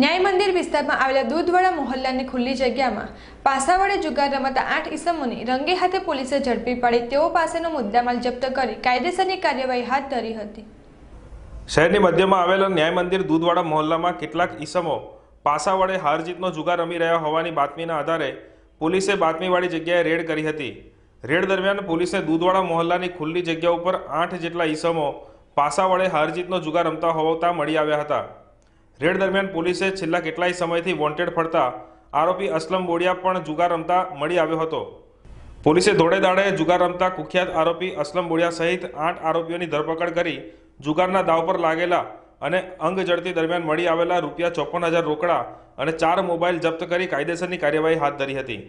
ન્યાય મંદિર વિસ્તારમાં આવેલા દૂધવાળા મોહલ્લાની ખુલ્લી જગ્યામાં પાસા વડે જુગાર રમતા આઠ ઈસમોની રંગે હાથે પોલીસે ઝડપી પાડી તેઓ પાસેનો મુદ્દામાલ જપ્ત કરી કાયદેસરની કાર્યવાહી હાથ ધરી હતી શહેરની મધ્યમાં આવેલા ન્યાય મંદિર દૂધવાડા મોહલ્લામાં કેટલાક ઈસમો પાસા વડે હારજીતનો જુગાર રમી રહ્યા હોવાની બાતમીના આધારે પોલીસે બાતમીવાળી જગ્યાએ રેડ કરી હતી રેડ દરમિયાન પોલીસે દૂધવાળા મોહલ્લાની ખુલ્લી જગ્યા ઉપર આઠ જેટલા ઈસમો પાસા વડે હારજીતનો જુગાર રમતા હોવતા મળી આવ્યા હતા રેડ દરમિયાન પોલીસે છેલ્લા કેટલાય સમયથી વોન્ટેડ ફરતા આરોપી અસલમ બોડિયા પણ જુગાર રમતા મળી આવ્યો હતો પોલીસે ધોળે દાડે જુગાર રમતા કુખ્યાત આરોપી અસલમ બોડિયા સહિત આઠ આરોપીઓની ધરપકડ કરી જુગારના દાવ પર લાગેલા અને અંગ જડતી દરમિયાન મળી આવેલા રૂપિયા ચોપન હજાર રોકડા અને ચાર મોબાઈલ જપ્ત કરી કાયદેસરની કાર્યવાહી હાથ ધરી હતી